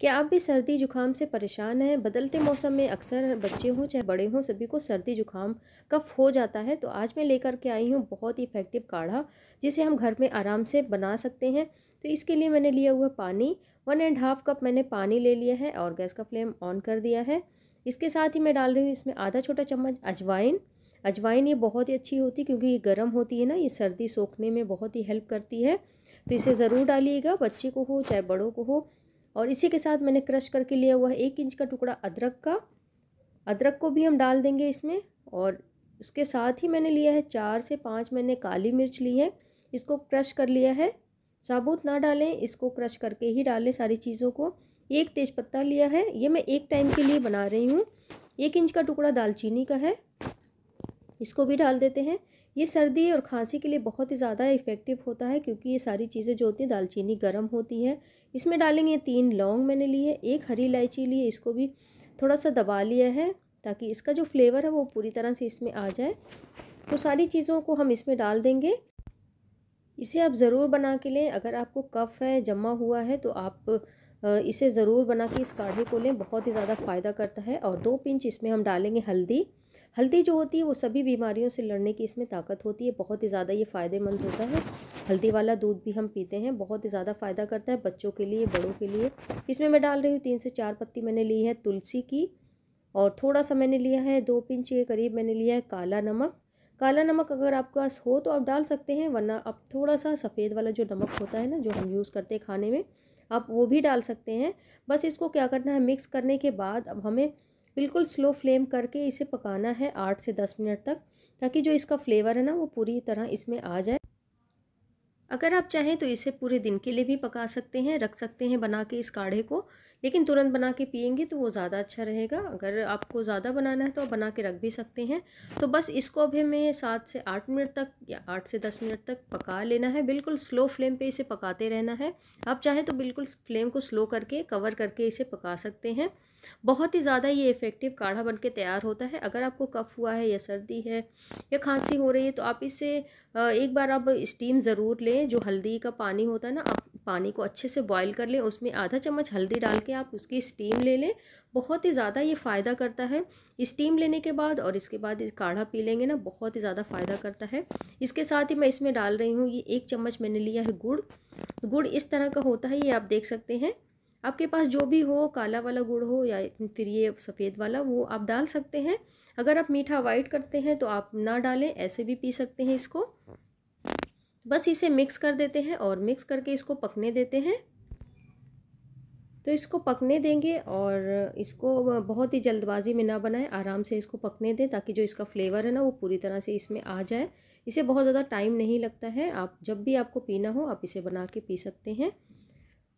क्या आप भी सर्दी जुकाम से परेशान हैं बदलते मौसम में अक्सर बच्चे हों चाहे बड़े हों सभी को सर्दी जुकाम कफ हो जाता है तो आज मैं लेकर के आई हूँ बहुत ही इफेक्टिव काढ़ा जिसे हम घर में आराम से बना सकते हैं तो इसके लिए मैंने लिया हुआ पानी वन एंड हाफ़ कप मैंने पानी ले लिया है और गैस का फ्लेम ऑन कर दिया है इसके साथ ही मैं डाल रही हूँ इसमें आधा छोटा चम्मच अजवाइन अजवाइन ये बहुत ही अच्छी होती है क्योंकि ये गर्म होती है ना ये सर्दी सोखने में बहुत ही हेल्प करती है तो इसे ज़रूर डालिएगा बच्चे को हो चाहे बड़ों को हो और इसी के साथ मैंने क्रश करके लिया हुआ है एक इंच का टुकड़ा अदरक का अदरक को भी हम डाल देंगे इसमें और उसके साथ ही मैंने लिया है चार से पाँच मैंने काली मिर्च ली है इसको क्रश कर लिया है साबुत ना डालें इसको क्रश करके ही डालें सारी चीज़ों को एक तेज़पत्ता लिया है ये मैं एक टाइम के लिए बना रही हूँ एक इंच का टुकड़ा दालचीनी का है इसको भी डाल देते हैं ये सर्दी और खांसी के लिए बहुत ही ज़्यादा इफ़ेक्टिव होता है क्योंकि ये सारी चीज़ें जो होती हैं दालचीनी गर्म होती है इसमें डालेंगे तीन लौंग मैंने ली है एक हरी इलायची ली है इसको भी थोड़ा सा दबा लिया है ताकि इसका जो फ्लेवर है वो पूरी तरह से इसमें आ जाए तो सारी चीज़ों को हम इसमें डाल देंगे इसे आप ज़रूर बना के लें अगर आपको कफ़ है जमा हुआ है तो आप इसे ज़रूर बना के इस काढ़े को लें बहुत ही ज़्यादा फ़ायदा करता है और दो पिंच इसमें हम डालेंगे हल्दी हल्दी जो होती है वो सभी बीमारियों से लड़ने की इसमें ताकत होती है बहुत ही ज़्यादा ये फ़ायदेमंद होता है हल्दी वाला दूध भी हम पीते हैं बहुत ही ज़्यादा फ़ायदा करता है बच्चों के लिए बड़ों के लिए इसमें मैं डाल रही हूँ तीन से चार पत्ती मैंने ली है तुलसी की और थोड़ा सा मैंने लिया है दो पिंच के करीब मैंने लिया है काला नमक काला नमक अगर आपके पास हो तो आप डाल सकते हैं वरना आप थोड़ा सा सफ़ेद वाला जो नमक होता है ना जो हम यूज़ करते हैं खाने में आप वो भी डाल सकते हैं बस इसको क्या करना है मिक्स करने के बाद अब हमें बिल्कुल स्लो फ्लेम करके इसे पकाना है आठ से दस मिनट तक ताकि जो इसका फ्लेवर है ना वो पूरी तरह इसमें आ जाए अगर आप चाहें तो इसे पूरे दिन के लिए भी पका सकते हैं रख सकते हैं बना के इस काढ़े को लेकिन तुरंत बना के पियेंगे तो वो ज़्यादा अच्छा रहेगा अगर आपको ज़्यादा बनाना है तो आप बना के रख भी सकते हैं तो बस इसको अभी हमें सात से आठ मिनट तक या आठ से दस मिनट तक पका लेना है बिल्कुल स्लो फ्लेम पे इसे पकाते रहना है आप चाहे तो बिल्कुल फ्लेम को स्लो करके कवर करके इसे पका सकते हैं बहुत ही ज़्यादा ये इफ़ेक्टिव काढ़ा बन के तैयार होता है अगर आपको कफ़ हुआ है या सर्दी है या खांसी हो रही है तो आप इसे एक बार आप स्टीम ज़रूर लें जो हल्दी का पानी होता है ना आप पानी को अच्छे से बॉईल कर लें उसमें आधा चम्मच हल्दी डाल के आप उसकी स्टीम ले लें बहुत ही ज़्यादा ये फ़ायदा करता है स्टीम लेने के बाद और इसके बाद इस काढ़ा पी लेंगे ना बहुत ही ज़्यादा फ़ायदा करता है इसके साथ ही मैं इसमें डाल रही हूँ ये एक चम्मच मैंने लिया है गुड़ गुड़ इस तरह का होता है ये आप देख सकते हैं आपके पास जो भी हो काला वाला गुड़ हो या फिर ये सफ़ेद वाला वो आप डाल सकते हैं अगर आप मीठा अवॉइड करते हैं तो आप ना डालें ऐसे भी पी सकते हैं इसको बस इसे मिक्स कर देते हैं और मिक्स करके इसको पकने देते हैं तो इसको पकने देंगे और इसको बहुत ही जल्दबाजी में ना बनाएं आराम से इसको पकने दें ताकि जो इसका फ्लेवर है ना वो पूरी तरह से इसमें आ जाए इसे बहुत ज़्यादा टाइम नहीं लगता है आप जब भी आपको पीना हो आप इसे बना के पी सकते हैं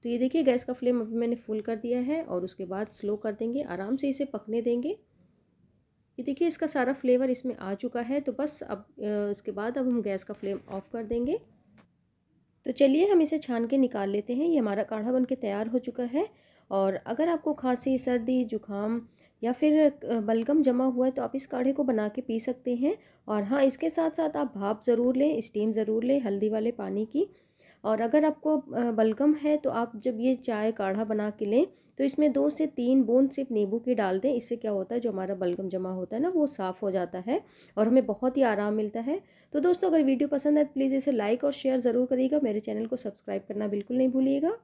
तो ये देखिए गैस का फ्लेम अभी मैंने फुल कर दिया है और उसके बाद स्लो कर देंगे आराम से इसे पकने देंगे ये देखिए इसका सारा फ्लेवर इसमें आ चुका है तो बस अब इसके बाद अब हम गैस का फ्लेम ऑफ कर देंगे तो चलिए हम इसे छान के निकाल लेते हैं ये हमारा काढ़ा बन के तैयार हो चुका है और अगर आपको खांसी सर्दी जुकाम या फिर बलगम जमा हुआ है तो आप इस काढ़े को बना के पी सकते हैं और हाँ इसके साथ साथ आप भाप ज़रूर लें स्टीम ज़रूर लें हल्दी वाले पानी की और अगर आपको बलगम है तो आप जब ये चाय काढ़ा बना के लें तो इसमें दो से तीन बूंद सिर्फ नींबू की डाल दें इससे क्या होता है जो हमारा बलगम जमा होता है ना वो साफ़ हो जाता है और हमें बहुत ही आराम मिलता है तो दोस्तों अगर वीडियो पसंद है तो प्लीज़ इसे लाइक और शेयर ज़रूर करिएगा मेरे चैनल को सब्सक्राइब करना बिल्कुल नहीं भूलिएगा